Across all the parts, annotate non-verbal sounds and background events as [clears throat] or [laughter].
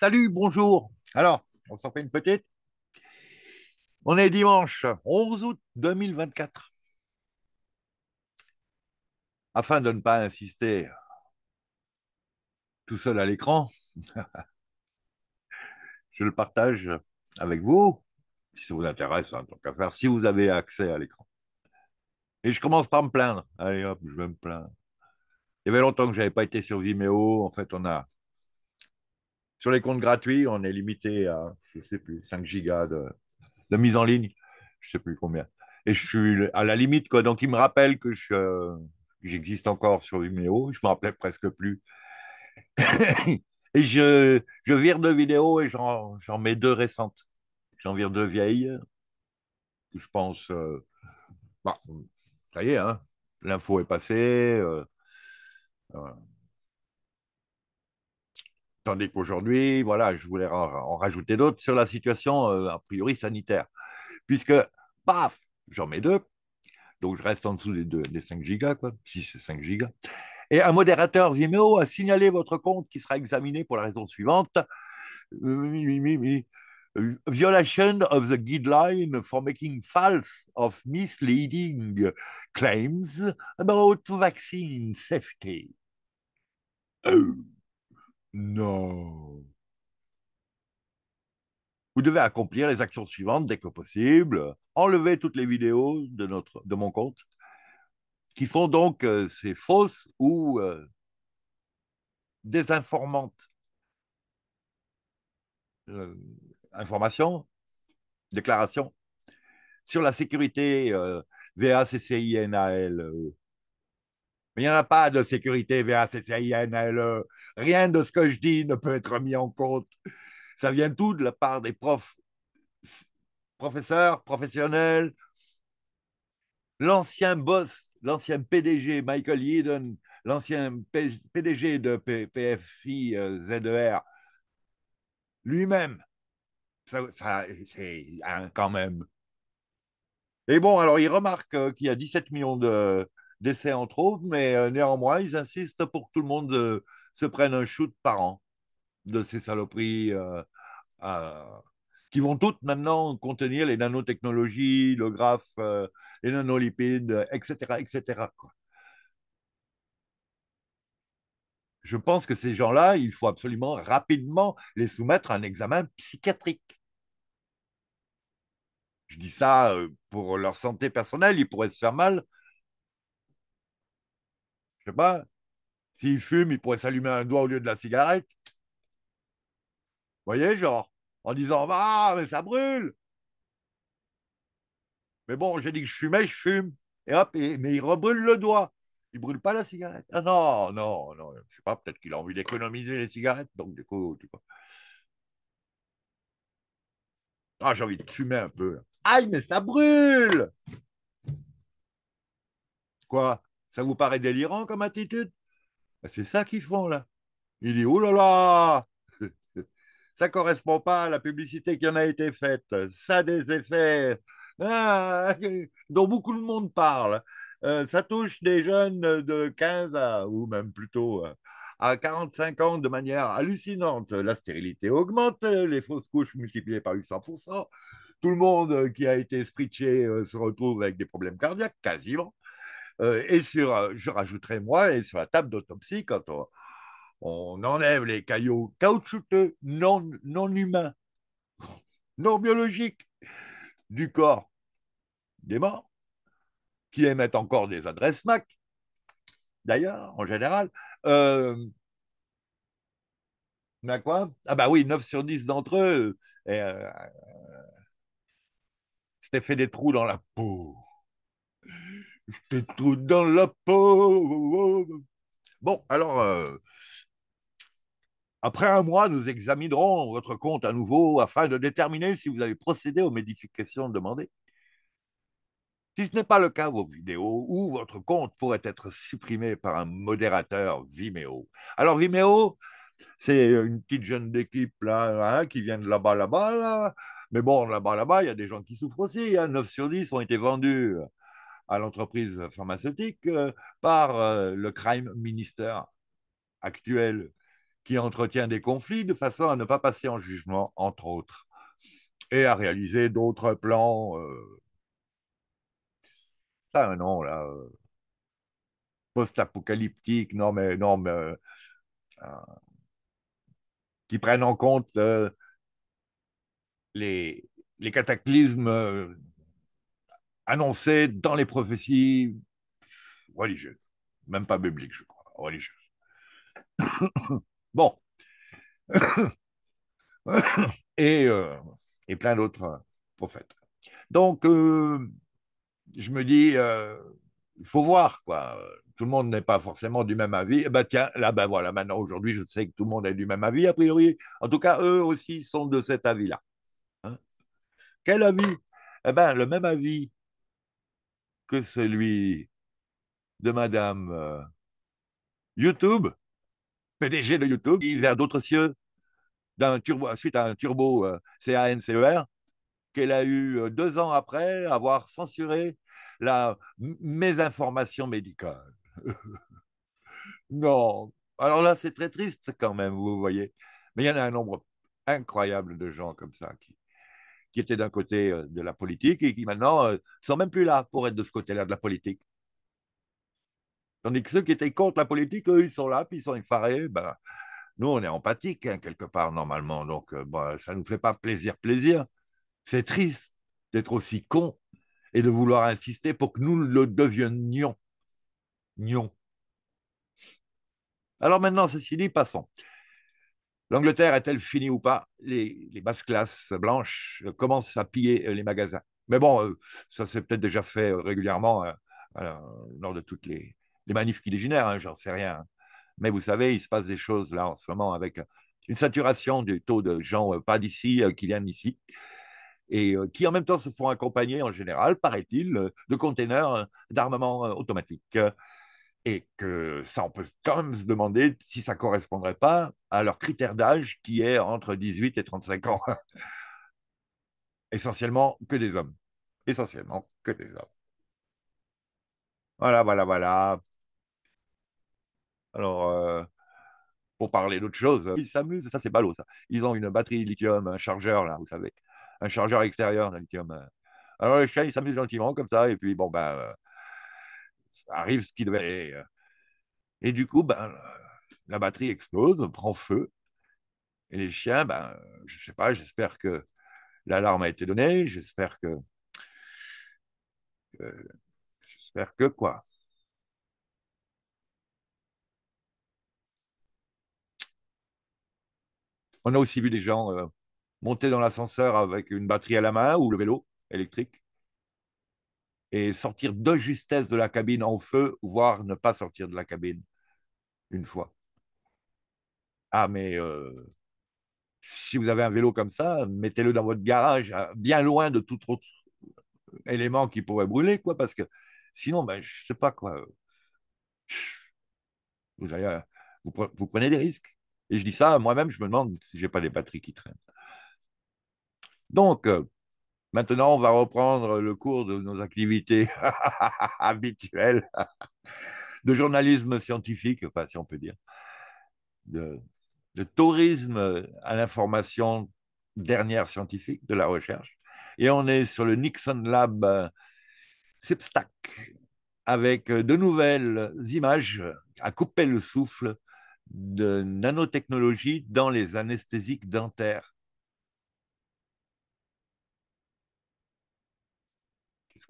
Salut, bonjour. Alors, on s'en fait une petite. On est dimanche 11 août 2024. Afin de ne pas insister tout seul à l'écran, [laughs] je le partage avec vous, si ça vous intéresse, en hein, si vous avez accès à l'écran. Et je commence par me plaindre. Allez hop, je vais me plaindre. Il y avait longtemps que je n'avais pas été sur Vimeo. En fait, on a sur les comptes gratuits, on est limité à, je sais plus, 5 gigas de, mise en ligne. Je ne sais plus combien. Et je suis à la limite, quoi. Donc, il me rappelle que euh, j'existe encore sur Vimeo. Je ne me rappelais presque plus. et je, vire deux vidéos et j'en mets deux récentes. J'en vire deux vieilles. Je pense, euh, bah, ça y est, hein, l'info est passée. Euh, Tandis qu'aujourd'hui, voilà, je voulais en, rajouter d'autres sur la situation, euh, a priori, sanitaire. Puisque, paf, j'en mets deux. Donc, je reste en dessous des, des 5 gigas, quoi, 6 et 5 gigas. Et un modérateur Vimeo a signalé votre compte qui sera examiné pour la raison suivante. Violation of the guideline for making false of misleading claims about vaccine safety. Oh. Non. Vous devez accomplir les actions suivantes dès que possible. Enlever toutes les vidéos de, notre, de mon compte qui font donc euh, ces fausses ou euh, désinformantes euh, informations, déclarations sur la sécurité VACCINAL il n'y en a pas de sécurité VACCINLE. Rien de ce que je dis ne peut être mis en compte. Ça vient tout de la part des profs, professeurs, professionnels. L'ancien boss, l'ancien PDG Michael Yeadon, l'ancien PDG de PFI euh, ZER, lui-même. Ça, c'est un quand même. Et bon, alors il remarque euh, qu'il y a 17 millions de, d'essais en trop, mais euh, néanmoins, ils insistent pour que tout le monde euh, se prenne un shoot par an de ces saloperies euh, qui vont toutes maintenant contenir les nanotechnologies, le graphe, les nanolipides, etc. etc. Quoi. Je pense que ces gens-là, il faut absolument rapidement les soumettre à un examen psychiatrique. Je dis ça pour leur santé personnelle, ils pourraient se faire mal, je sais pas. S'il fume, il pourrait s'allumer un doigt au lieu de la cigarette. Vous voyez, genre, en disant Ah, mais ça brûle Mais bon, j'ai dit que je fumais, je fume. Et hop, mais il rebrûle le doigt. Il brûle pas la cigarette. Ah non, non, non, je sais pas, peut-être qu'il a envie d'économiser les cigarettes, donc du coup, tu vois. Ah, j'ai envie de fumer un peu. Aïe, mais ça brûle Quoi ça vous paraît délirant comme attitude ben, C'est ça qu'ils font là. Il dit Oh là là [laughs] Ça ne correspond pas à la publicité qui en a été faite. Ça a des effets ah, [laughs] dont beaucoup de monde parle. Euh, ça touche des jeunes de 15 à, ou même plutôt euh, à 45 ans de manière hallucinante. La stérilité augmente, les fausses couches multipliées par 800%. Tout le monde qui a été spritché euh, se retrouve avec des problèmes cardiaques, quasiment. Euh, et sur, euh, je rajouterai moi, et sur la table d'autopsie, quand on, enlève les caillots caoutchouteux non, humains, non biologiques du corps des morts, qui émettent encore des adresses MAC, d'ailleurs, en général. Euh, a quoi Ah ben oui, 9 sur 10 d'entre eux c'était euh, fait des trous dans la peau. Des tout dans la peau. Bon, alors, euh, après un mois, nous examinerons votre compte à nouveau afin de déterminer si vous avez procédé aux modifications demandées. Si ce n'est pas le cas, vos vidéos ou votre compte pourraient être supprimé par un modérateur Vimeo. Alors Vimeo, c'est une petite jeune d'équipe là, hein, qui vient de là-bas, là-bas. Là. Mais bon, là-bas, là-bas, il y a des gens qui souffrent aussi. 9 hein. sur 10 ont été vendus à l'entreprise pharmaceutique euh, par euh, le crime minister actuel qui entretient des conflits de façon à ne pas passer en jugement, entre autres, et à réaliser d'autres plans. Euh. Ça, un là. Post-apocalyptique, non, mais. Non, mais qui prennent en compte les, les cataclysmes annoncé dans les prophéties religieuses, même pas bibliques, je crois, religieuses. [coughs] bon. [coughs] et, euh, et plein d'autres euh, prophètes. Donc, euh, je me dis, il faut voir, quoi. Tout le monde n'est pas forcément du même avis. Eh ben tiens, là, ben voilà, maintenant, aujourd'hui, je sais que tout le monde est du même avis, a priori. En tout cas, eux aussi sont de cet avis-là. Hein. Quel avis Eh ben, le même avis que celui de Madame euh, YouTube, PDG de YouTube, qui vers d'autres cieux d'un turbo, suite à un turbo euh, CANCER qu'elle a eu euh, deux ans après avoir censuré la mésinformation médicale. [laughs] non. Alors là, c'est très triste quand même, vous voyez. Mais il y en a un nombre incroyable de gens comme ça qui, qui étaient d'un côté euh, de la politique et qui maintenant ne euh, sont même plus là pour être de ce côté-là de la politique. Tandis que ceux qui étaient contre la politique, eux, ils sont là, puis ils sont effarés. Ben, nous, on est empathique, hein, quelque part, normalement. Donc, euh, ben, ça ne nous fait pas plaisir, plaisir. C'est triste d'être aussi con et de vouloir insister pour que nous le devenions. Alors maintenant, ceci dit, passons. L'Angleterre est elle finie ou pas les, basses classes blanches commencent à piller euh, les magasins. Mais bon, euh, ça s'est peut-être déjà fait euh, régulièrement lors de toutes les, les manifs qui hein, j'en sais rien. Hein. Mais vous savez, il se passe des choses là en ce moment avec une saturation du taux de gens pas d'ici, qui viennent ici, et qui en même temps se font accompagner en général, paraît-il, de containers d'armement automatique et que ça, on peut quand même se demander si ça ne correspondrait pas à leur critère d'âge qui est entre 18 et 35 ans. [laughs] Essentiellement que des hommes. Essentiellement que des hommes. Voilà, voilà, voilà. Alors, euh, pour parler d'autre chose, ils s'amusent, ça c'est ballot ça. Ils ont une batterie lithium, un chargeur là, vous savez, un chargeur extérieur d'un lithium. Alors les chiens, ils s'amusent gentiment comme ça, et puis bon, ben, euh, arrive ce qu'il devait. Euh. Et, du coup, ben, la batterie explose, prend feu. Et les chiens, ben, je ne sais pas, j'espère que l'alarme a été donnée, j'espère que. Euh, j'espère que quoi. On a aussi vu des gens euh, monter dans l'ascenseur avec une batterie à la main ou le vélo électrique et sortir de justesse de la cabine en feu, voire ne pas sortir de la cabine une fois. Ah, mais euh, si vous avez un vélo comme ça, mettez-le dans votre garage, bien loin de tout autre élément qui pourrait brûler, quoi, parce que sinon, ben, je ne sais pas quoi. Vous, euh, vous, vous prenez des risques. Et je dis ça, moi-même, je me demande si j'ai pas des batteries qui traînent. Donc, euh, Maintenant, on va reprendre le cours de nos activités [laughs] habituelles de journalisme scientifique, enfin, si on peut dire, de, tourisme à l'information dernière scientifique de la recherche. Et on est sur le Nixon Lab euh, Substack avec euh, de nouvelles images à couper le souffle de nanotechnologie dans les anesthésiques dentaires.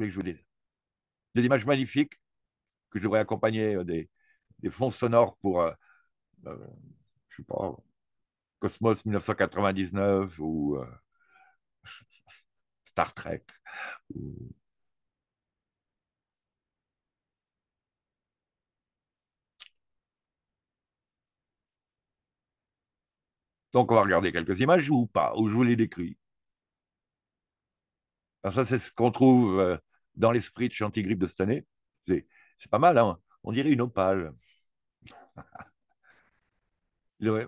que je vous Des images magnifiques que je voudrais accompagner euh, des, fonds sonores pour, euh, euh, je sais pas, Cosmos 1999 ou [laughs] Star Trek. Donc on va regarder quelques images ou pas, où je vous les décris. Alors ça c'est ce qu'on trouve dans l'esprit de Chantigrippe de cette année. C'est, c'est pas mal, hein. on dirait une opale. [laughs] le,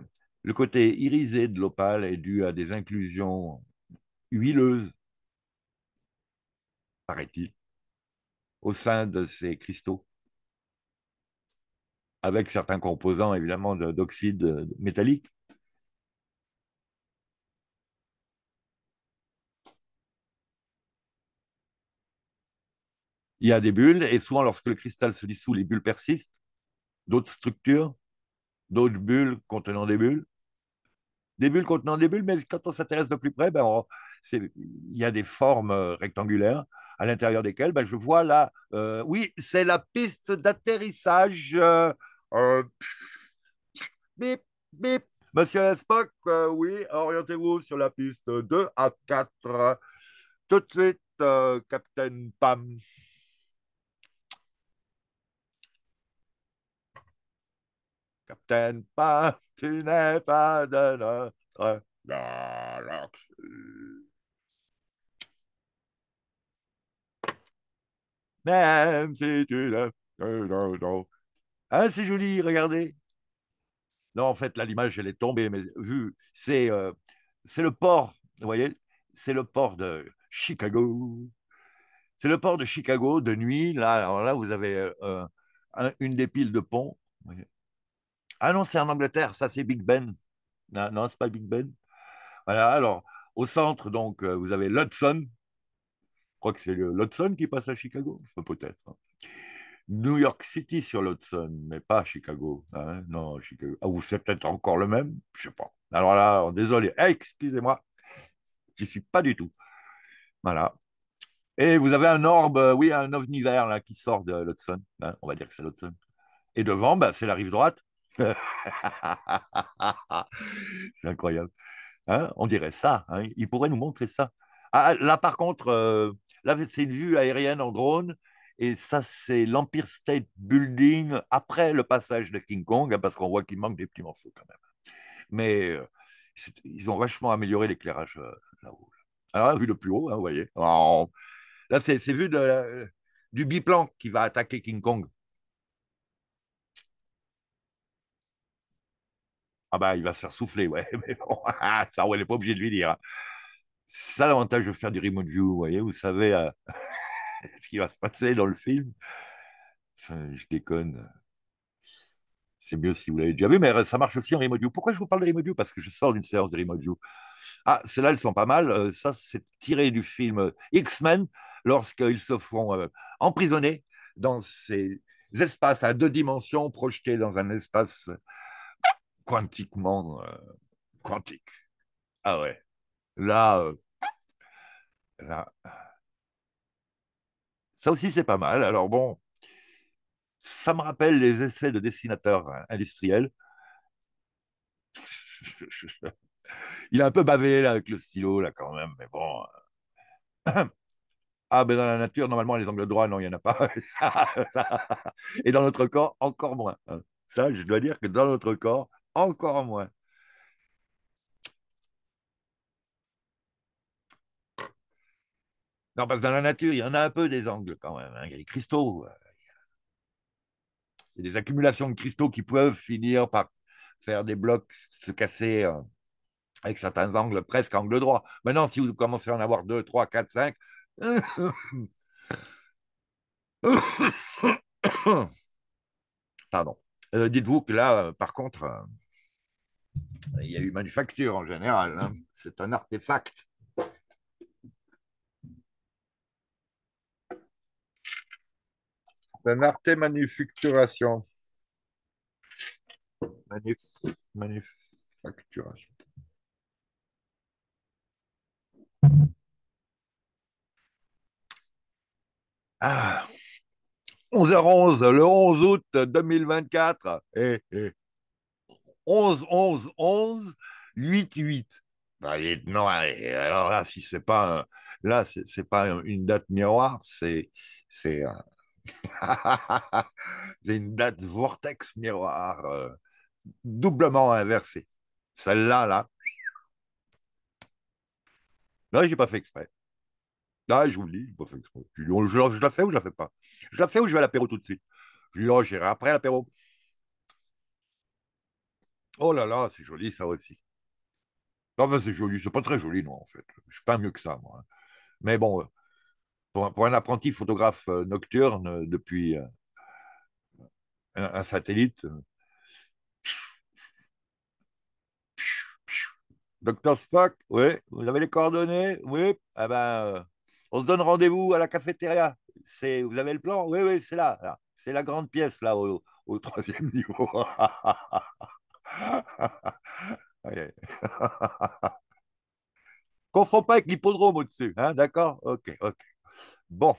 côté irisé de l'opale est dû à des inclusions huileuses, paraît-il, au sein de ces cristaux, avec certains composants évidemment d'oxyde métallique. il y a des bulles, et souvent lorsque le cristal se dissout, les bulles persistent, d'autres structures, d'autres bulles contenant des bulles, des bulles contenant des bulles, mais quand on s'intéresse de plus près, ben il y a des formes euh, rectangulaires à l'intérieur desquelles ben je vois là, euh, oui, c'est la piste d'atterrissage. Euh, bip, bip. Monsieur Spock, oui, orientez-vous sur la piste 2 à 4. Tout de suite, Capitaine Pam. Captain pas tu n'es pas de notre galaxie. Même si tu notre hein, Ah, c'est joli, regardez. Non, en fait, là, l'image, elle est tombée, mais vu, c'est euh, c'est le port, vous voyez, c'est le port de Chicago. C'est le port de Chicago de nuit. Là, alors là, vous avez euh, une des piles de pont. Vous voyez. Ah non, c'est en Angleterre, ça c'est Big Ben. Non, non c'est pas Big Ben. Voilà, alors, au centre, donc, euh, vous avez l'Hudson. Je crois que c'est l'Hudson qui passe à Chicago, peut-être. Hein. New York City sur l'Hudson, mais pas Chicago. Hein. Non, Chicago. Ah, ou c'est peut-être encore le même, je sais pas. Alors là, oh, désolé, eh, excusez-moi, je suis pas du tout. Voilà. Et vous avez un orbe, euh, oui, un ovni vert là, qui sort de l'Hudson. Hein. on va dire que c'est l'Hudson. Et devant, bah, c'est la rive droite. [laughs] c'est incroyable. Hein, on dirait ça. Hein Il pourrait nous montrer ça. Ah, ah, là, par contre, euh, là, c'est une vue aérienne en drone. Et ça, c'est l'Empire State Building après le passage de King Kong, hein, parce qu'on voit qu'il manque des petits morceaux quand même. Mais euh, ils ont vachement amélioré l'éclairage euh, là-haut. Ah, vu de plus haut, hein, vous voyez. Oh. là, c'est vu du biplan qui va attaquer King Kong. Ah bah, il va se faire souffler, ouais. [laughs] Mais bon, [laughs] ça, on n'est pas obligé de lui dire. Hein. C'est ça l'avantage de faire du remote view, vous voyez. Vous savez euh, [laughs] ce qui va se passer dans le film. Je déconne. C'est mieux si vous l'avez déjà vu, mais euh, ça marche aussi en remote view. Pourquoi je vous parle de remote view Parce que je sors d'une séance de remote view. Ah, celles-là, elles sont pas mal. Euh, ça, c'est tiré du film X-Men, lorsqu'ils se font emprisonnés emprisonner dans ces espaces à deux dimensions projetés dans un espace quantiquement euh, quantique. Ah ouais. Là, euh, là, ça aussi c'est pas mal. Alors bon, ça me rappelle les essais de dessinateurs hein, industriels. [laughs] Il a un peu bavé là avec le stylo là quand même, mais bon. Hein. [clears throat] Ah ben dans la nature normalement les angles droits non il n'y en a pas. [laughs] Et dans notre corps encore moins. Hein. Ça je dois dire que dans notre corps encore moins. Non, parce que dans la nature, il y en a un peu des angles quand même. Il y a des cristaux. Il y a des accumulations de cristaux qui peuvent finir par faire des blocs se casser avec certains angles, presque angle droit. Maintenant, si vous commencez à en avoir 2, 3, 4, 5, pardon, dites-vous que là, par contre, il y a eu manufacture en général. Hein. C'est un artefact. Un arte manufacturation. manufacturation. Ah, 11h11, le 11 août 2024. Eh, eh, 11, 11, 11, 8, 8. Bah, non, alors là, si c'est pas, là, c'est pas une date miroir, c'est, c'est, [laughs] une date vortex miroir, euh, doublement inversée. Celle-là, là. Là, j'ai pas fait exprès. Là, ah, je vous le dis, n'ai pas fait exprès. Je, la fais ou je la fais pas Je la fais ou je vais à l'apéro tout de suite Je lui dis, oh, j'irai après l'apéro. Oh là là, c'est joli ça aussi. Enfin, c'est joli, c'est pas très joli, non, en fait. Je suis pas mieux que ça, moi. Hein. Mais bon, euh, pour, un apprenti photographe euh, nocturne euh, depuis un, satellite, Docteur Spock, oui, vous avez les coordonnées, oui, ah ben, on se donne rendez-vous à la cafétéria. vous avez le plan Oui, oui, c'est là, C'est la grande pièce, là, au, au troisième [laughs] niveau. [laughs] [laughs] confond pas avec l'hippodrome au-dessus, hein, d'accord Ok, ok. Bon.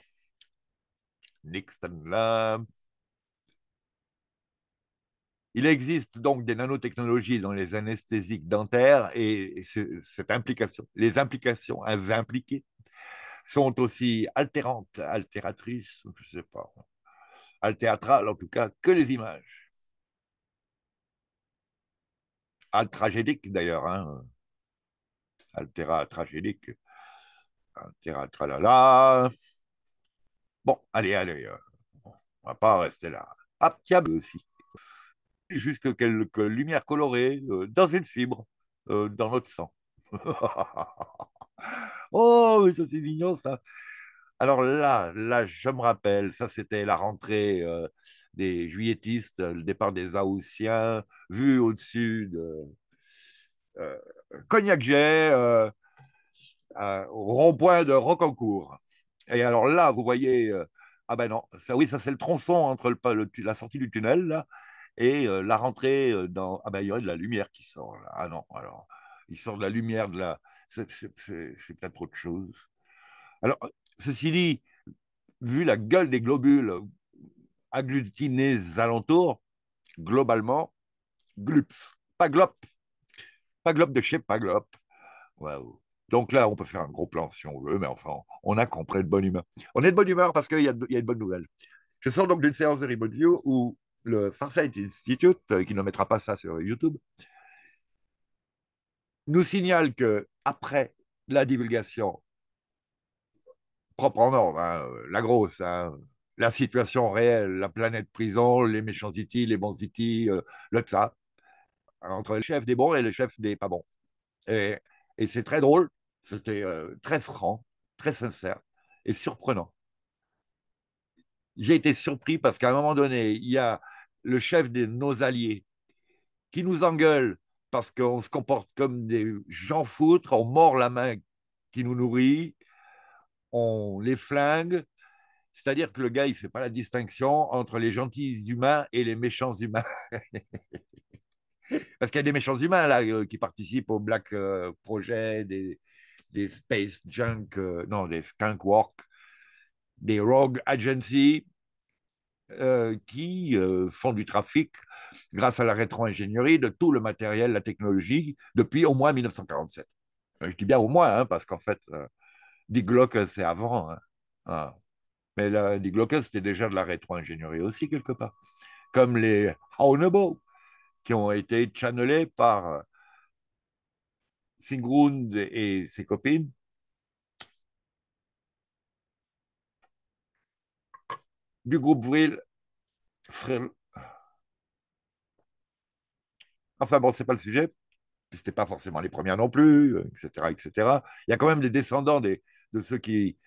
Nixon là. Il existe donc des nanotechnologies dans les anesthésiques dentaires et cette implication, les implications, hein, impliquées, sont aussi altérantes, altératrices, je ne sais pas, altéatrales en tout cas, que les images. Altragédique ah, d'ailleurs, hein. Altera tragédique. Altera tralala. Bon, allez, allez, euh, on va pas rester là. Aptiable ah, aussi. Jusque quelques lumières colorées euh, dans une fibre, euh, dans notre sang. [laughs] oh, mais ça c'est mignon ça. Alors là, là, je me rappelle, ça c'était la rentrée des juilletistes, euh, le départ des Haussiens, vu au-dessus de euh, Cognac-Jet, euh, au euh, rond-point de Rocancourt. Et alors là, vous voyez, ah ben non, ça, oui, ça c'est le tronçon entre le, la sortie du tunnel et la rentrée dans. Ah ben il y aurait de la lumière qui sort là. Ah non, alors, il sort de la lumière de la. C'est peut-être autre chose. Alors, ceci dit, vu la gueule des globules, agglutinés alentours, globalement, glups, pas glop, pas glop de chez pas glop. Donc là, on peut faire un gros plan si on veut, mais enfin, on a compris de bonne humeur. On est de bonne humeur parce qu'il y, a une bonne nouvelle. Je sors donc d'une séance de Remote View où le Farsight Institute, euh, qui ne mettra pas ça sur YouTube, nous signale que après la divulgation propre en ordre, hein, euh, la grosse, hein, la situation réelle, la planète prison, les méchants ziti, e les bons ziti, e euh, le ça, entre le chef des bons et le chef des pas bons. Et, c'est très drôle, c'était euh, très franc, très sincère et surprenant. J'ai été surpris parce qu'à un moment donné, il y a le chef de nos alliés qui nous engueule parce qu'on se comporte comme des gens foutres, on mord la main qui nous nourrit, on les flingue, c'est-à-dire que le gars, il ne fait pas la distinction entre les gentils humains et les méchants humains. [laughs] Parce qu'il y a des méchants humains là euh, qui participent au Black euh, Project, des, des, Space Junk, euh, non, des Skunk Work, des Rogue Agency, qui font du trafic grâce à la rétro-ingénierie de tout le matériel, la technologie, depuis au moins 1947. Je dis bien au moins, hein, parce qu'en fait, Dick Glock, c'est avant. Hein. Ah. Mais la, die c'était déjà de la rétro-ingénierie aussi, quelque part. Comme les Haunebo, qui ont été channelés par euh, Singrund et ses copines. Du groupe Vril, Enfin bon, c'est pas le sujet. C'était pas forcément les premières non plus, etc., euh, etc. Il y a quand même des descendants de ceux qui,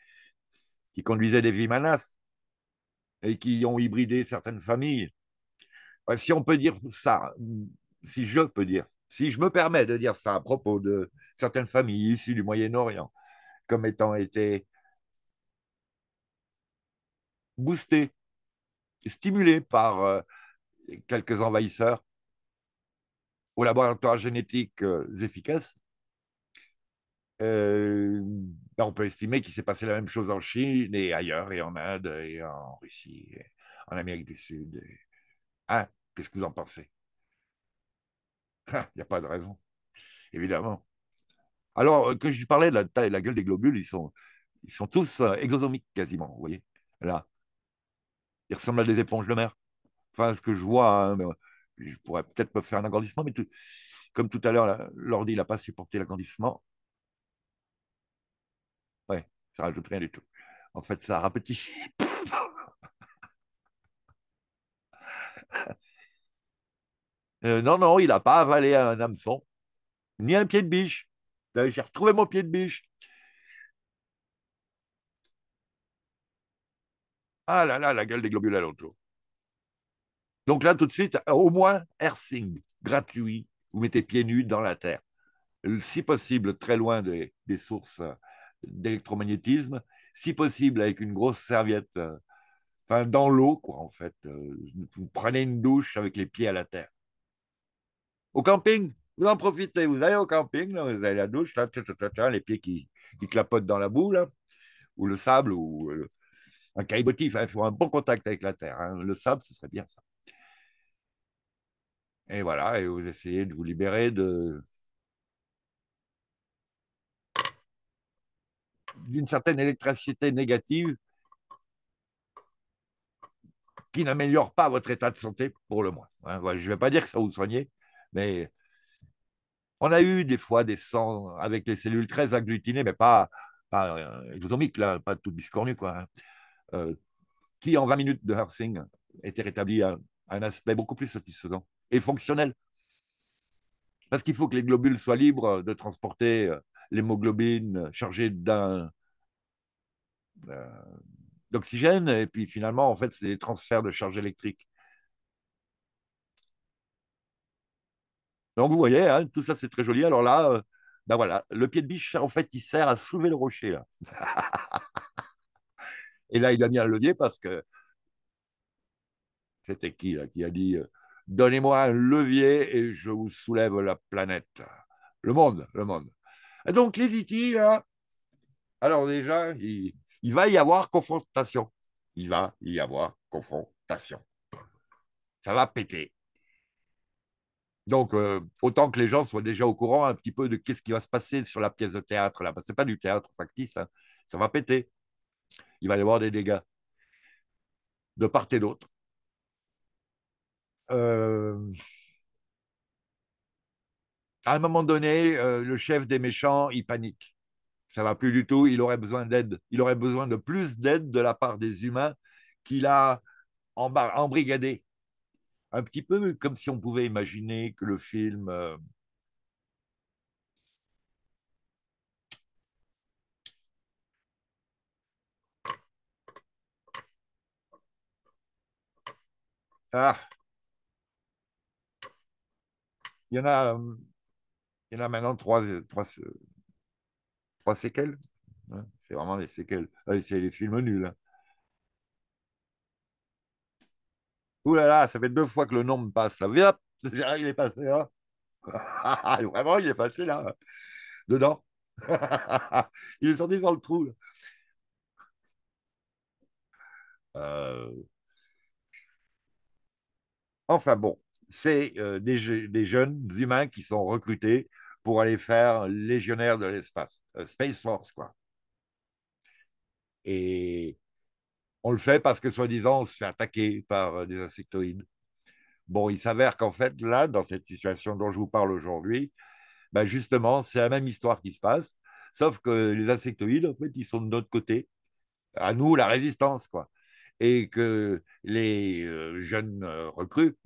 qui conduisaient des vies menaces et qui ont hybridé certaines familles. Si on peut dire ça, si je peux dire, si je me permets de dire ça à propos de certaines familles issues du Moyen-Orient, comme étant été boostées, stimulées par euh, quelques envahisseurs aux laboratoires génétiques efficaces, euh, euh on peut estimer qu'il s'est passé la même chose en Chine et ailleurs, et en Inde, et en Russie, et en Amérique du Sud. Hein qu'est-ce que vous en pensez ah, Il n'y a pas de raison, évidemment. Alors, euh, que je parlais de la taille et la gueule des globules, ils sont, ils sont tous euh, exosomiques quasiment, vous voyez, là. Ils ressemblent à des éponges de mer. Enfin, ce que je vois, hein, euh, je pourrais peut-être faire un agrandissement, mais comme tout à l'heure, l'ordi n'a pas supporté l'agrandissement. Oui, ça rajoute rien du tout. En fait, ça rapetit. [laughs] Euh, non, non, il n'a pas avalé un hameçon, ni un pied de biche. J'ai retrouvé mon pied de biche. Ah là là, la gueule des globules alentours. Donc là, tout de suite, au moins, hersing, gratuit, vous mettez pieds nus dans la terre. Si possible, très loin des, des sources d'électromagnétisme, si possible avec une grosse serviette, euh, enfin dans l'eau, quoi, en fait. Euh, vous prenez une douche avec les pieds à la terre. Au camping, vous en profitez, vous allez au camping, vous vous à la douche, les pieds qui, qui, clapotent dans la boue, là, ou le sable, ou euh, un caïbotif, il faut un bon contact avec la terre. Hein. Le sable, ce serait bien ça. Et voilà, et vous essayez de vous libérer de, d'une certaine électricité négative qui n'améliore pas votre état de santé pour le moins. Hein. je ne vais pas dire que ça vous soignez, mais on a eu des fois des sangs avec les cellules très agglutinées, mais pas, pas euh, exotomiques, là, pas toutes biscornues, quoi, hein. euh, qui en 20 minutes de hercing était rétabli à un aspect beaucoup plus satisfaisant et fonctionnel parce qu'il faut que les globules soient libres de transporter euh, l'hémoglobine chargée d'un d'oxygène, et puis finalement, en fait, c'est des transferts de charge électrique. Donc vous voyez, hein, tout ça c'est très joli. Alors là, euh, ben voilà, le pied de biche, en fait, il sert à soulever le rocher. [laughs] et là, il a mis un levier parce que c'était qui qui a dit euh, Donnez-moi un levier et je vous soulève la planète. Le monde, le monde. Donc, les IT, là, alors déjà, il, va y avoir confrontation. Il va y avoir confrontation. Ça va péter. Donc, euh, autant que les gens soient déjà au courant un petit peu de qu'est-ce qui va se passer sur la pièce de théâtre. là Ce n'est pas du théâtre factice, ça va péter. Il va y avoir des dégâts de part et d'autre. Euh, à un moment donné, euh, le chef des méchants, il panique. Ça va plus du tout, il aurait besoin d'aide. Il aurait besoin de plus d'aide de la part des humains qu'il a embrigadé. Un petit peu comme si on pouvait imaginer que le film... Euh, ah. Il y en a euh, il là, maintenant trois, trois, séquelles. C'est vraiment les séquelles. Ah, c'est les films nuls. Hein. Ouh là là, ça fait deux fois que le nombre passe. Là. il est passé hein. là. [laughs] Vraiment, il est passé là. Dedans. [laughs] il est sorti dans le trou. Euh. Enfin bon, c'est euh, des, des jeunes humains qui sont recrutés pour aller faire légionnaire de l'espace, euh, Space Force, quoi. Et on le fait parce que, soi-disant, on se fait attaquer par euh, des insectoïdes. Bon, il s'avère qu'en fait, là, dans cette situation dont je vous parle aujourd'hui, bah, justement, c'est la même histoire qui se passe, sauf que les insectoïdes, en fait, ils sont de notre côté, à nous, la résistance, quoi. Et que les euh, jeunes recrues,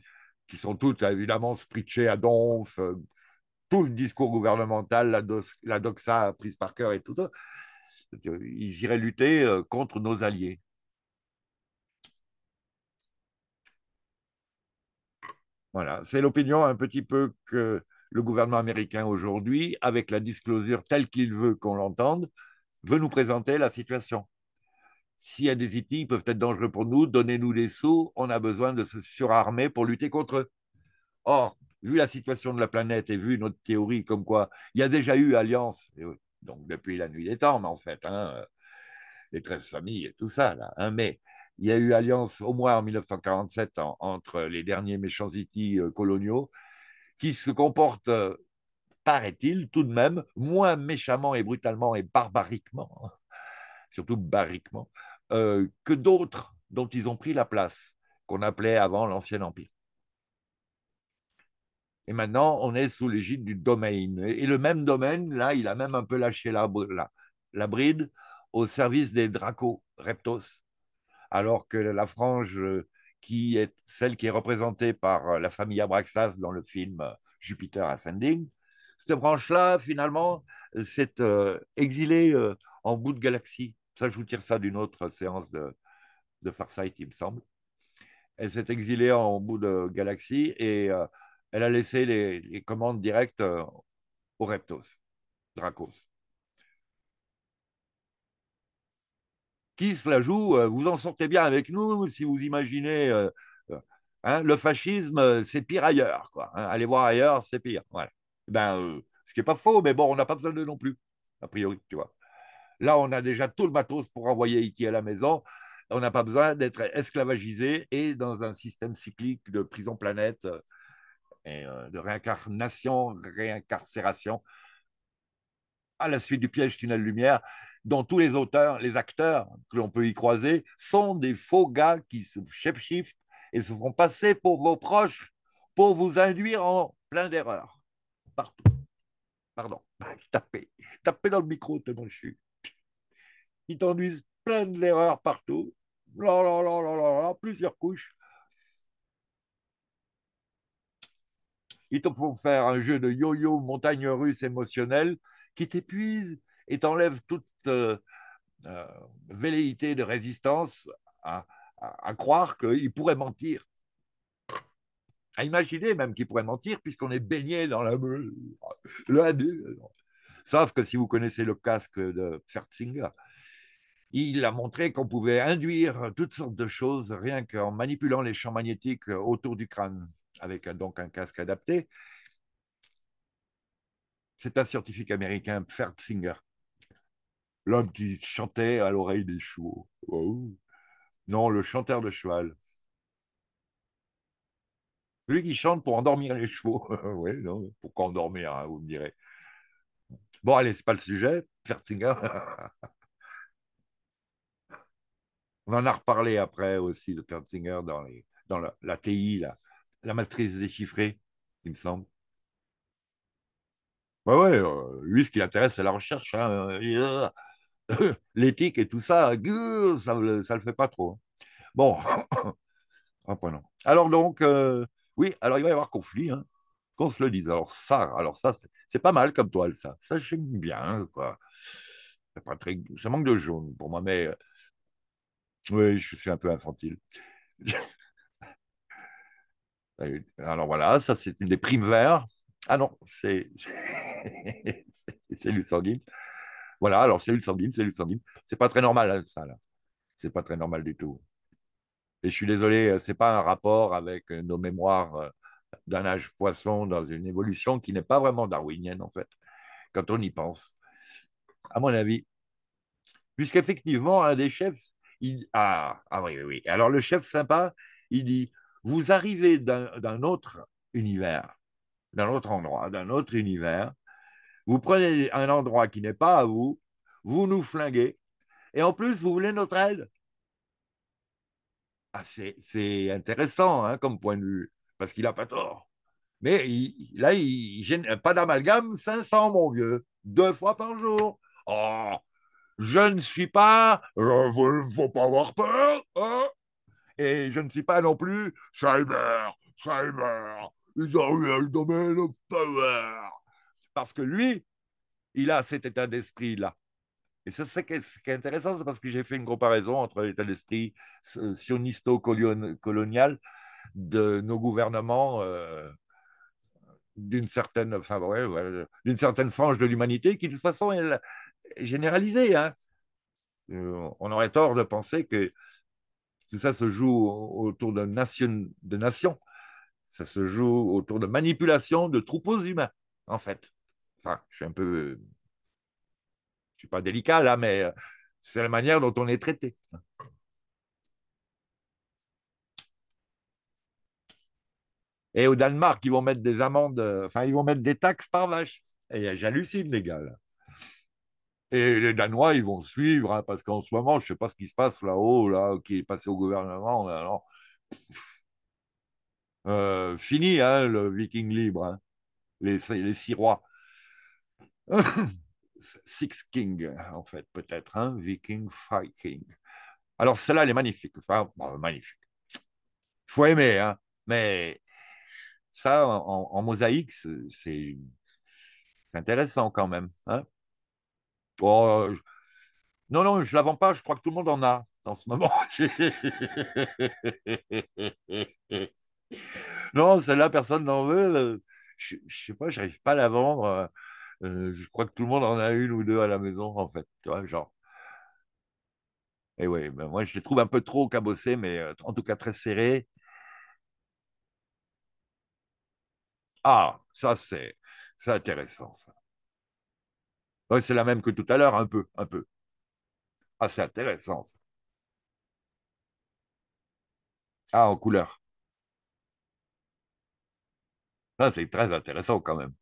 qui sont toutes évidemment spritchées à donf, tout le discours gouvernemental, la, la doxa prise par cœur et tout ils iraient lutter euh, contre nos alliés. Voilà, c'est l'opinion un petit peu que le gouvernement américain aujourd'hui, avec la disclosure telle qu'il veut qu'on l'entende, veut nous présenter la situation. S'il y a des IT, e ils peuvent être dangereux pour nous, donnez-nous des sous, on a besoin de se surarmer pour lutter contre eux. Or, vu la situation de la planète et vu notre théorie comme quoi il y a déjà eu alliance, donc depuis la nuit des temps, mais en fait, hein, euh, les 13 familles et tout ça, là, hein, mais il y a eu alliance au moins en 1947 entre les derniers méchants Ity e euh, coloniaux qui se comportent, euh, paraît-il, tout de même moins méchamment et brutalement et barbariquement, hein, surtout bariquement, que d'autres dont ils ont pris la place, qu'on appelait avant l'Ancien Empire. Et maintenant, on est sous l'égide du domaine. Et le même domaine, là, il a même un peu lâché la, bride au service des Dracos, Reptos, alors que la frange euh, qui est celle qui est représentée par euh, la famille Abraxas dans le film euh, Jupiter Ascending, cette branche-là, finalement, s'est exilée en bout de galaxie. Ça, je vous tire ça d'une autre séance de, de Farsight, il me semble. Elle s'est exilée en bout de galaxie et elle a laissé les, commandes directes euh, au Reptos, Dracos. Qui se la joue euh, Vous en sortez bien avec nous si vous imaginez euh, hein, le fascisme, c'est pire ailleurs. Quoi, hein. allez voir ailleurs, c'est pire. Eh ben, ce qui n'est pas faux, mais bon, on n'a pas besoin de non plus, a priori, tu vois. Là, on a déjà tout le matos pour envoyer Iki à la maison. On n'a pas besoin d'être esclavagisé et dans un système cyclique de prison planète. Euh, de réincarnation, réincarcération, à la suite du piège tunnel lumière, dont tous les auteurs, les acteurs que l'on peut y croiser, sont des faux gars qui se shift et se font passer pour vos proches pour vous induire en plein d'erreurs. Partout. Pardon. [laughs] Tapez. Tapez dans le micro tellement je suis. Ils t'enduisent plein d'erreurs partout. là, là, là, là, plusieurs couches. il te faut faire un jeu de yo-yo montagne russe émotionnelle qui t'épuise et t'enlève toute euh, euh, velléité de résistance à, croire qu'il pourrait mentir. À imaginer même qu'il pourrait mentir puisqu'on est baigné dans la bulle. Sauf que si vous connaissez le casque de Fertzinger, il a montré qu'on pouvait induire toutes sortes de choses rien qu'en manipulant les champs magnétiques autour du crâne avec donc un casque adapté. C'est un scientifique américain, Singer, l'homme qui chantait à l'oreille des chevaux. Oh. Non, le chanteur de cheval. Celui qui chante pour endormir les chevaux. [laughs] oui, non, pour qu'endormir, hein, vous me direz. Bon, allez, c'est pas le sujet, [laughs] On en a reparlé après aussi de Fertinger dans, les, dans la TI, là la matrice déchiffrée, il me semble. Bah ouais, euh, lui, ce qui l'intéresse, c'est la recherche. Hein. [laughs] L'éthique et tout ça, euh, ça ne le fait pas trop. Hein. Bon, un point non. Alors donc, euh, oui, alors il va y avoir conflit, hein, qu'on se le dise. Alors ça, alors ça c'est pas mal comme toile, ça. Ça, j'aime bien, quoi. Pas ça manque de jaune pour moi, mais oui, je suis un peu infantile. [laughs] Alors voilà, ça c'est une des primes verts. Ah non, c'est [laughs] C'est sanguine. Voilà, alors c'est sanguine, c'est Luxandine. C'est pas très normal hein, ça là. C'est pas très normal du tout. Et je suis désolé, euh, c'est pas un rapport avec euh, nos mémoires euh, d'un âge poisson dans une évolution qui n'est pas vraiment darwinienne en fait, quand on y pense, à mon avis. Puisqu'effectivement, un des chefs, ah, ah oui, oui, oui. Alors le chef sympa, il dit vous arrivez d'un, autre univers, d'un autre endroit, d'un autre univers, vous prenez un endroit qui n'est pas à vous, vous nous flinguez, et en plus, vous voulez notre aide. Ah, c'est, intéressant hein, comme point de vue, parce qu'il n'a pas tort. Mais là, il, il, pas d'amalgame, 500, mon vieux, deux fois par jour. Oh, je ne suis pas, il ne faut pas avoir peur. Hein et je ne suis pas non plus Cyber, Cyber, ils ont eu le domaine de power. Parce que lui, il a cet état d'esprit-là. Et ça, c'est ce qui est intéressant, c'est parce que j'ai fait une comparaison entre l'état d'esprit sionisto-colonial de nos gouvernements euh, d'une certaine, enfin, d'une certaine frange de l'humanité qui, de toute façon, est généralisée. Hein. Euh, on aurait tort de penser que tout ça se joue autour de, de nations. Ça se joue autour de manipulations de troupeaux humains, en fait. Enfin, je suis un peu. Je suis pas délicat là, mais euh, c'est la manière dont on est traité. Et au Danemark, ils vont mettre des amendes, euh, enfin, ils vont mettre des taxes par vache. Et j'hallucine, les gars. Là. Et les Danois, ils vont suivre, hein, parce qu'en ce moment, je ne sais pas ce qui se passe là-haut, là, qui est passé au gouvernement. alors, euh, fini, hein, le viking libre, hein, les, les [coughs] six rois. Six kings, en fait, peut-être, hein, Viking, Viking. Alors, celle-là, elle est magnifique. Enfin, magnifique. Il faut aimer, hein, mais ça, en, en mosaïque, c'est intéressant quand même. Hein Oh, non, non, je ne la vends pas, je crois que tout le monde en a en ce moment. [laughs] non, celle-là, personne n'en veut. Euh, je ne sais pas, je n'arrive pas à la vendre. Euh, euh, je crois que tout le monde en a une ou deux à la maison, en fait. genre. Et oui, ben moi, je les trouve un peu trop cabossés, mais en tout cas très serrés. Ah, ça, c'est intéressant, ça. Ouais, c'est la même que tout à l'heure, un peu, un peu. Ah, c'est intéressant. Ça. Ah, en couleur. Ça, c'est très intéressant quand même.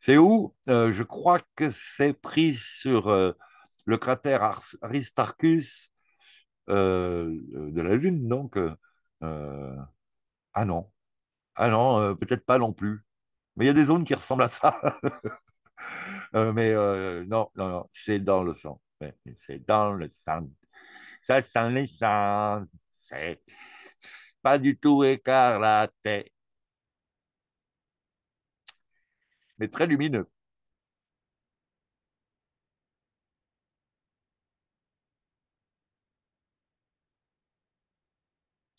C'est où euh, Je crois que c'est pris sur euh, le cratère Aristarchus euh, de la Lune, donc. ah non. Ah non, peut-être pas non plus. Mais il y a des zones qui ressemblent à ça. [laughs] Euh, mais euh, non, non, non, c'est dans le sang. C'est dans le sang. Ça sent les sangs. C'est pas du tout écarlaté. Mais très lumineux.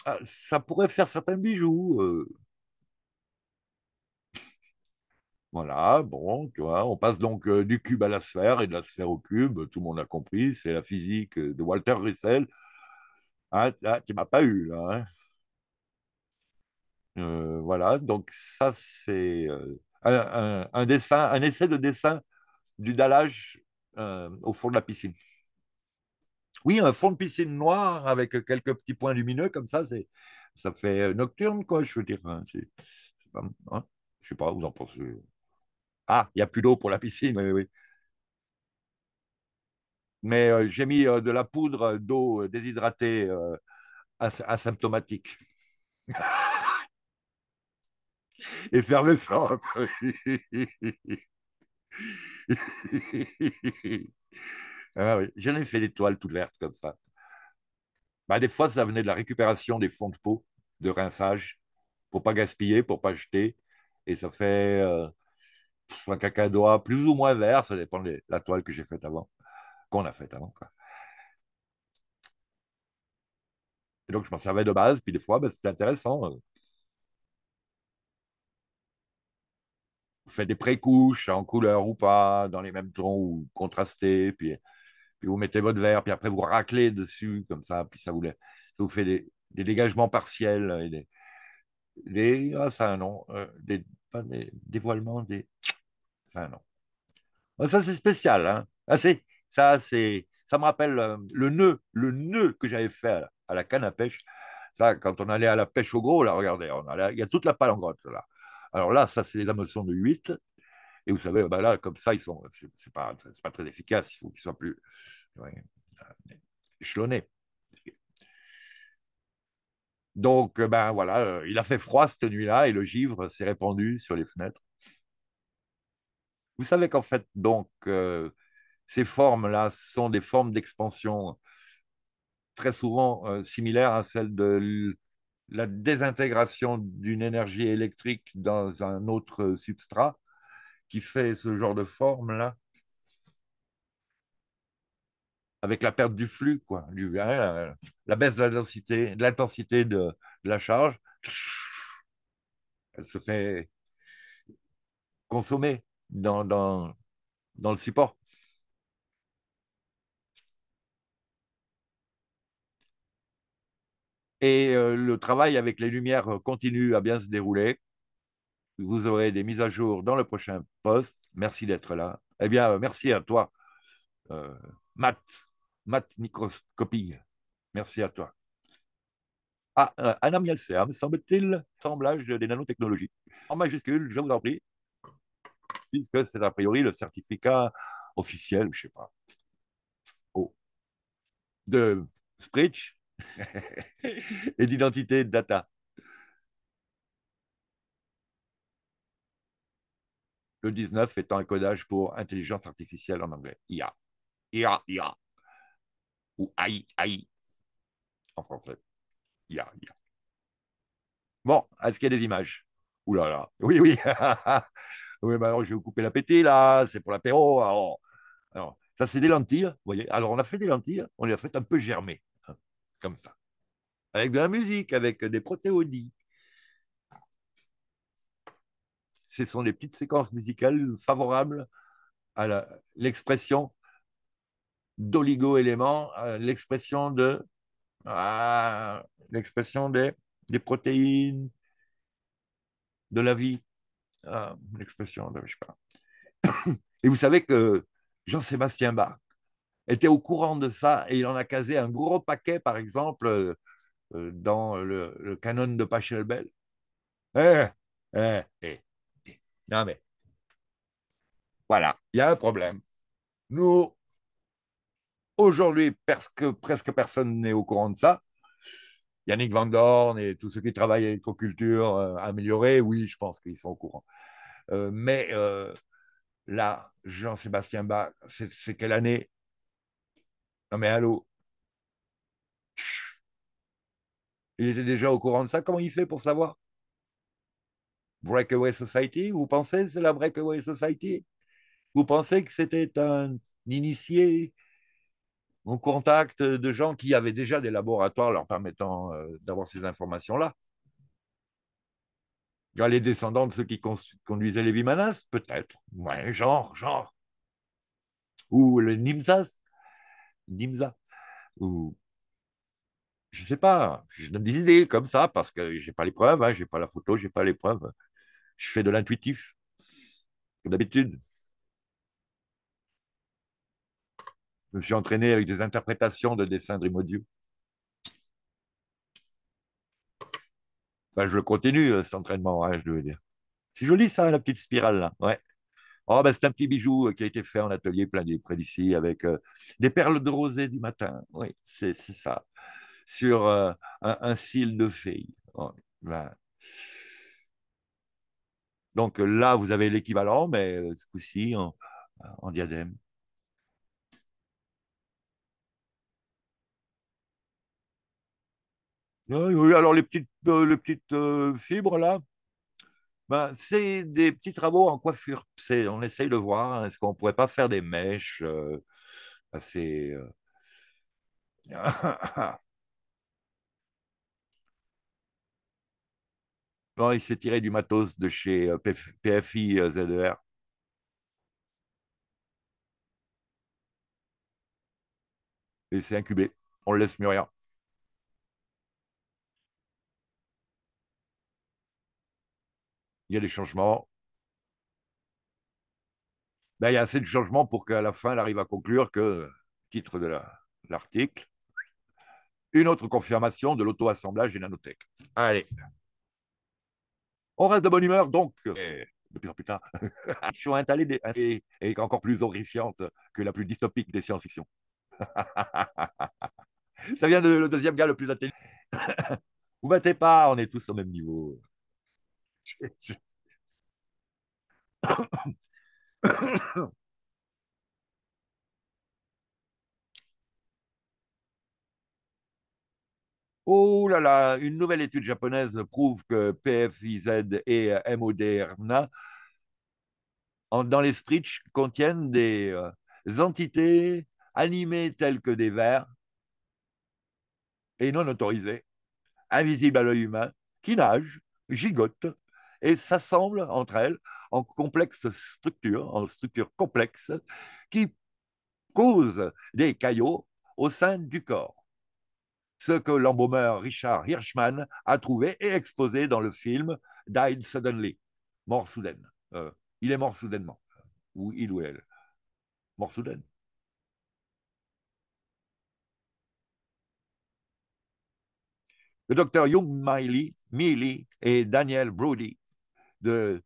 Ah, ça pourrait faire certains bijoux. Euh. Voilà, bon, tu vois, on passe donc du cube à la sphère et de la sphère au cube, tout le monde a compris, c'est la physique de Walter Russell. Ah, ah, tu m'as pas eu là. Hein. voilà, donc ça c'est un, dessin, un essai de dessin du dallage euh, au fond de la piscine. Oui, un fond de piscine noir avec quelques petits points lumineux comme ça, c'est ça fait nocturne quoi, je veux dire. Je hein, ne hein, je sais pas, vous en pensez. Ah, il n'y a plus d'eau pour la piscine, oui, Mais euh, j'ai mis euh, de la poudre d'eau euh, déshydratée asymptomatique. [laughs] Et Effervescente. [laughs] ah oui, j'en ai fait des toiles toutes vertes comme ça. Bah, des fois, ça venait de la récupération des fonds de peau, de rinçage, pour pas gaspiller, pour pas jeter. Et ça fait, caca cacadois plus ou moins vert, ça dépend de la toile que j'ai faite avant, qu'on a faite avant. Et donc, je m'en servais de base, puis des fois, ben, c'était intéressant. Vous euh. faites des pré-couches hein, en couleur ou pas, dans les mêmes tons ou contrastés, puis, puis vous mettez votre vert, puis après vous raclez dessus, comme ça, puis ça vous, fait des, dégagements partiels et ah, ça euh, des, des dévoilements des. [tsk] non. ça, c'est spécial. Hein. Ah, ça, c'est, ça me rappelle euh, le nœud, le nœud que j'avais fait à, la canne à pêche. Ça, quand on allait à la pêche au gros, là, regardez, on il y a toute la palangrotte, là. Alors là, ça, c'est les hameçons de 8. Et vous savez, bah, là, comme ça, ils sont, c'est, pas, très efficace. Il faut qu'ils soient plus échelonnés. Donc, euh, ben voilà, euh, il a fait froid cette nuit-là et le givre s'est répandu sur les fenêtres. Vous savez qu'en fait, donc, euh, ces formes-là sont des formes d'expansion très souvent similaires à celles de la désintégration d'une énergie électrique dans un autre substrat qui fait ce genre de forme-là avec la perte du flux, quoi, hein, la, baisse de l'intensité de, la charge, elle se fait consommer dans, dans, le support. Et euh, le travail avec les lumières euh, continue à bien se dérouler. Vous aurez des mises à jour dans le prochain poste. Merci d'être là. Eh bien, euh, merci à toi, Matt mat Microscopie. Merci à toi. Ah, euh, Anna me me semble-t-il, semblage des nanotechnologies. En majuscule, je vous en prie, puisque c'est a priori le certificat officiel, je ne sais pas, oh. de Spritch [laughs] et d'identité data. Le 19 étant un codage pour intelligence artificielle en anglais, IA. IA, IA ou aïe, aïe en français. Ya, ya. Bon, est-ce qu'il y a des images Ouh là là, oui, oui. [laughs] oui, mais bah alors je vais vous couper la pété, là, c'est pour l'apéro. Alors, ça, c'est des lentilles, vous voyez. Alors, on a fait des lentilles, on les a fait un peu germer, hein, comme ça. Avec de la musique, avec des protéodies. Ce sont des petites séquences musicales favorables à l'expression d'oligo-éléments, euh, l'expression de ah, l'expression des, des, protéines de la vie, ah, l'expression de je sais pas. [coughs] Et vous savez que Jean-Sébastien Bach était au courant de ça et il en a casé un gros paquet, par exemple, euh, euh, dans le, le, canon de Pachelbel. Eh, eh, eh, eh, non mais voilà, il y a un problème. Nous, Aujourd'hui, presque, presque personne n'est au courant de ça. Yannick Van Dorn et tous ceux qui travaillent à l'électroculture euh, améliorée, oui, je pense qu'ils sont au courant. Euh, mais euh, là, Jean-Sébastien Bach, c'est quelle année Non mais allô Il était déjà au courant de ça Comment il fait pour savoir Breakaway Society Vous pensez que c'est la Breakaway Society Vous pensez que c'était un initié on contact de gens qui avaient déjà des laboratoires leur permettant euh, d'avoir ces informations-là. Les descendants de ceux qui conduisaient les Vimanas, peut-être. Ouais, genre, genre. Ou le Nimsas. Nimsa. Ou je ne sais pas, je donne des idées comme ça parce que je n'ai pas les preuves, hein, je n'ai pas la photo, je n'ai pas les preuves. Je fais de l'intuitif, d'habitude. Je me suis entraîné avec des interprétations de dessins de Enfin, je continue euh, cet entraînement, hein, je veux dire. C'est joli ça, la petite spirale là. Ouais. Oh, ben, c'est un petit bijou euh, qui a été fait en atelier plein près d'ici avec euh, des perles de rosée du matin. Oui, c'est ça. Sur un, cil de fée. Oh, ben. Donc là, vous avez l'équivalent, mais ce coup-ci en diadème. Oui, alors les petites, euh, les petites euh, fibres là, ben, c'est des petits travaux en coiffure. C'est, on essaye de voir, hein, est-ce qu'on ne pourrait pas faire des mèches euh, assez... [laughs] il s'est tiré du matos de chez PFI ZER. Et c'est incubé, on le laisse mûrir. il y a des changements. Ben, il y a assez de changements pour qu'à la fin, elle arrive à conclure que, titre de l'article, une autre confirmation de l'auto-assemblage et nanotech. Allez. On reste de bonne humeur, donc, et euh, de plus en plus tard, je suis installé et, encore plus horrifiante que la plus dystopique des science-fiction. [laughs] Ça vient de le deuxième gars le plus intelligent. [coughs] Vous battez pas, on est tous au même niveau. [coughs] Oh là là, une nouvelle étude japonaise prouve que PFIZ et euh, MODRNA dans les sprits contiennent des euh, entités animées telles que des vers et non autorisées, invisibles à l'œil humain, qui nagent, gigotent et s'assemblent entre elles en complexes structures, en structures complexes, qui causent des caillots au sein du corps. Ce que l'embaumeur Richard Hirschman a trouvé et exposé dans le film Died Suddenly, mort soudaine. Euh, il est mort soudainement, ou il ou elle, mort soudaine. Le docteur Young Miley, Miley et Daniel Brody de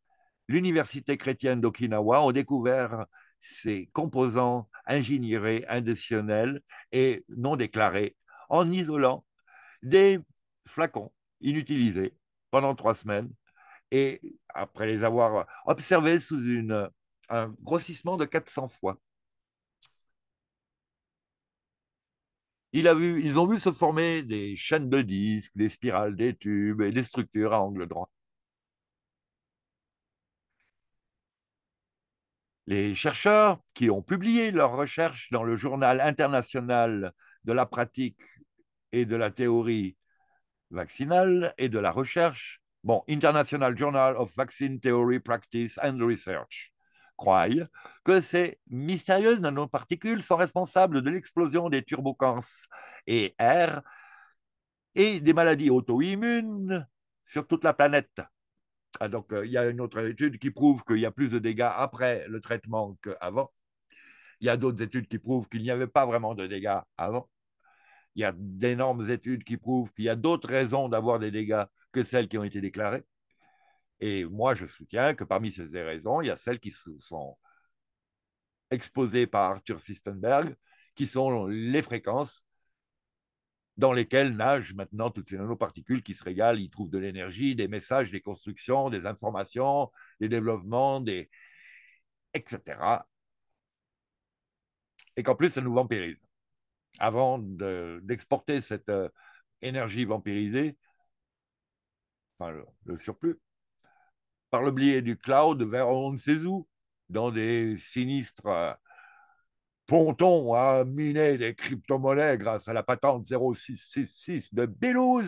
l'université chrétienne d'Okinawa ont découvert ces composants ingénierés, indécisionnels et non déclarés en isolant des flacons inutilisés pendant trois semaines et après les avoir observés sous un grossissement de 400 fois. ils ont vu se former des chaînes de disques, des spirales, des tubes et des structures à angle droit. Les chercheurs qui ont publié leurs recherches dans le journal international de la pratique et de la théorie vaccinale et de la recherche, bon, International Journal of Vaccine Theory, Practice and Research, croient que ces mystérieuses nanoparticules sont responsables de l'explosion des turbocances et R et des maladies auto-immunes sur toute la planète. Ah, donc, euh, il y a une autre étude qui prouve qu'il y a plus de dégâts après le traitement qu'avant. Il y a d'autres études qui prouvent qu'il n'y avait pas vraiment de dégâts avant. Il y a d'énormes études qui prouvent qu'il y a d'autres raisons d'avoir des dégâts que celles qui ont été déclarées. Et moi, je soutiens que parmi ces raisons, il y a celles qui sont exposées par Arthur Fistenberg, qui sont les fréquences dans lesquels nagent maintenant toutes ces nanoparticules qui se régalent, ils trouvent de l'énergie, des messages, des constructions, des informations, des développements, des... etc. Et qu'en plus, ça nous vampirise. Avant d'exporter cette euh, énergie vampirisée, enfin, le, le, surplus, par le biais du cloud vers on ne sait où, dans des sinistres euh, Ponton a miné des crypto-monnaies grâce à la patente 0666 de Bellows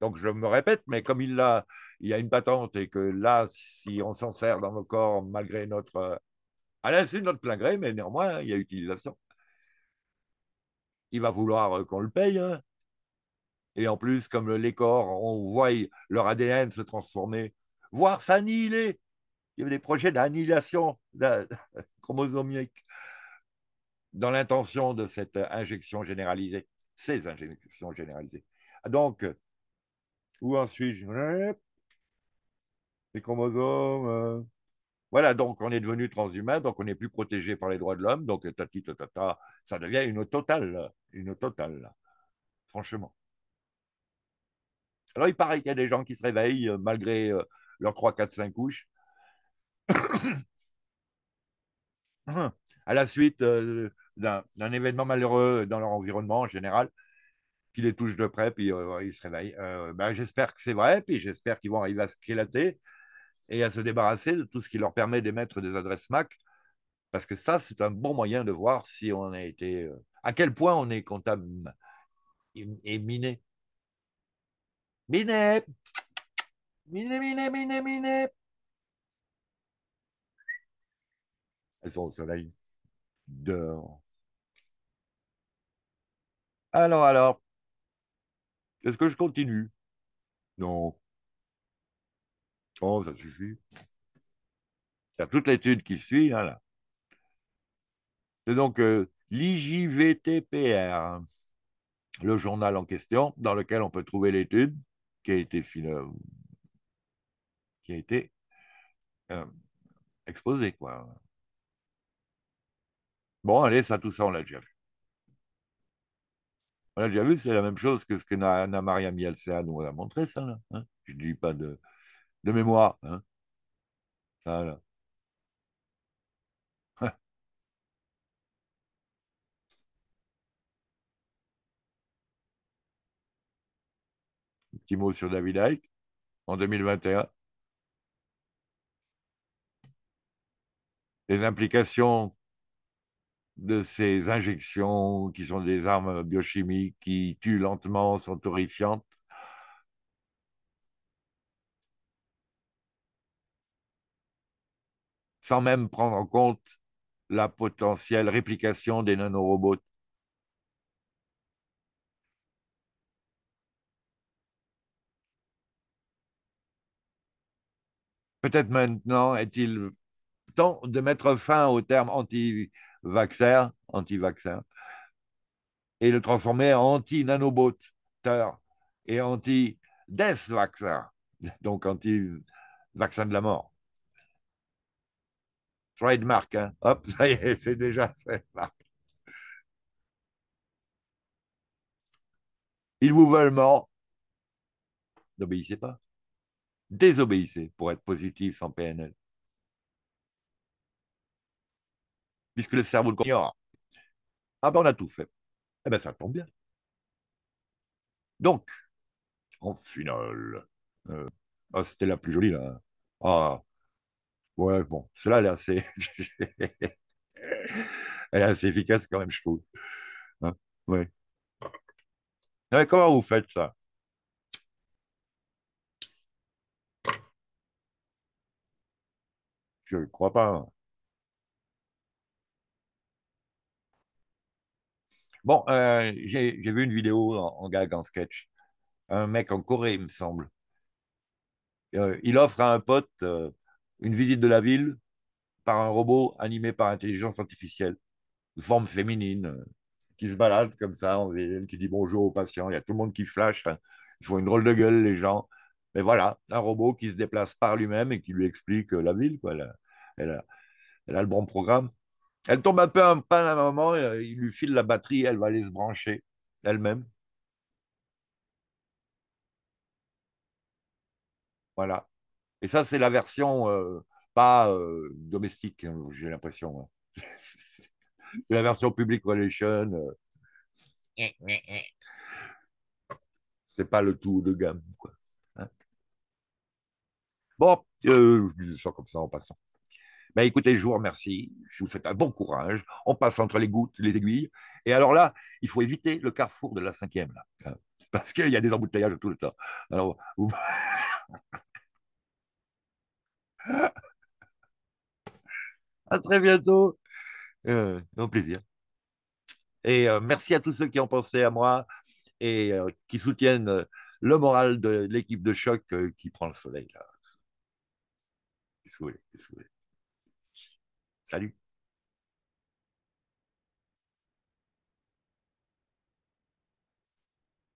Donc je me répète, mais comme il, a, il y a une patente et que là, si on s'en sert dans nos corps malgré notre... À là c'est notre plein gré, mais néanmoins, il y a utilisation. Il va vouloir qu'on le paye. Hein. Et en plus, comme les corps, on voit leur ADN se transformer voire s'annihiler. Il y avait des projets d'annihilation [laughs] chromosomique dans l'intention de cette injection généralisée, ces injections généralisées. Donc, où en suis-je Les chromosomes. Euh. Voilà, donc on est devenu transhumain, donc on n'est plus protégé par les droits de l'homme, donc tata, ça devient une totale, une totale, franchement. Alors il paraît qu'il y a des gens qui se réveillent euh, malgré euh, leurs 3, 4, 5 couches. [coughs] à la suite euh, d'un événement malheureux dans leur environnement en général, qui les touche de près, puis euh, ils se réveillent. Euh, ben, j'espère que c'est vrai, puis j'espère qu'ils vont arriver à se crélater et à se débarrasser de tout ce qui leur permet d'émettre des adresses MAC, parce que ça, c'est un bon moyen de voir si on a été, à quel point on est comptable et miné. Miné Miné, miné, miné, miné. Elles sont au soleil. Dehors. Alors, alors. Est-ce que je continue Non. Oh, ça suffit. Il y a toute l'étude qui suit. Hein, C'est donc euh, l'IJVTPR, le journal en question, dans lequel on peut trouver l'étude qui a été qui a été euh, exposé. Quoi. Bon, allez, ça, tout ça, on l'a déjà vu. On l'a déjà vu, c'est la même chose que ce que Anna Maria Mielsea nous a montré, ça, là. Hein. Je ne dis pas de, mémoire. Hein [laughs] petit mot sur David Icke en 2021. les implications de ces injections qui sont des armes biochimiques qui tuent lentement, sont horrifiantes. sans même prendre en compte la potentielle réplication des nanorobots. Peut-être maintenant est-il temps de mettre fin au terme anti vaccin anti vaccin et le transformer en anti nanoboteur et anti-death vaccin, donc anti-vaccin de la mort. Trademark, hein. hop, [laughs] ça y est, c'est déjà fait. Ils vous veulent mort. N'obéissez pas. Désobéissez pour être positif en PNL. puisque le cerveau le ignore. Ah ben on a tout fait. Eh ben ça tombe bien. Donc, en finale, euh, ah, c'était la plus jolie là. Hein. Ah, ouais, bon, cela là elle est assez, [laughs] elle est assez efficace quand même, je trouve. Hein, ouais. comment vous faites ça Je ne crois pas. Hein. Bon, euh, j'ai vu une vidéo en, gag, en sketch. Un mec en Corée, il me semble. Euh, il offre à un pote euh, une visite de la ville par un robot animé par intelligence artificielle, de forme féminine, qui se balade comme ça en ville, qui dit bonjour aux patients. Il y a tout le monde qui flash. Hein. Ils font une drôle de gueule, les gens. Mais voilà, un robot qui se déplace par lui-même et qui lui explique la ville. elle a le bon programme. Elle tombe un peu en panne à un moment, euh, il lui file la batterie, elle va aller se brancher elle-même. Voilà. Et ça, c'est la version euh, pas euh, domestique, hein, j'ai l'impression. Hein. [laughs] c'est la version public relation. C'est pas le tout de gamme. Hein. bon, je dis ça comme ça en passant. Bah, écoutez, je vous remercie. Je vous souhaite un bon courage. On passe entre les gouttes, les aiguilles. Et alors là, il faut éviter le carrefour de la cinquième, là, euh, parce qu'il y a des embouteillages tout le temps. Alors, [laughs] à très bientôt. Euh, au plaisir. Et euh, merci à tous ceux qui ont pensé à moi et qui soutiennent le moral de l'équipe de choc qui prend le soleil. Là. Salut.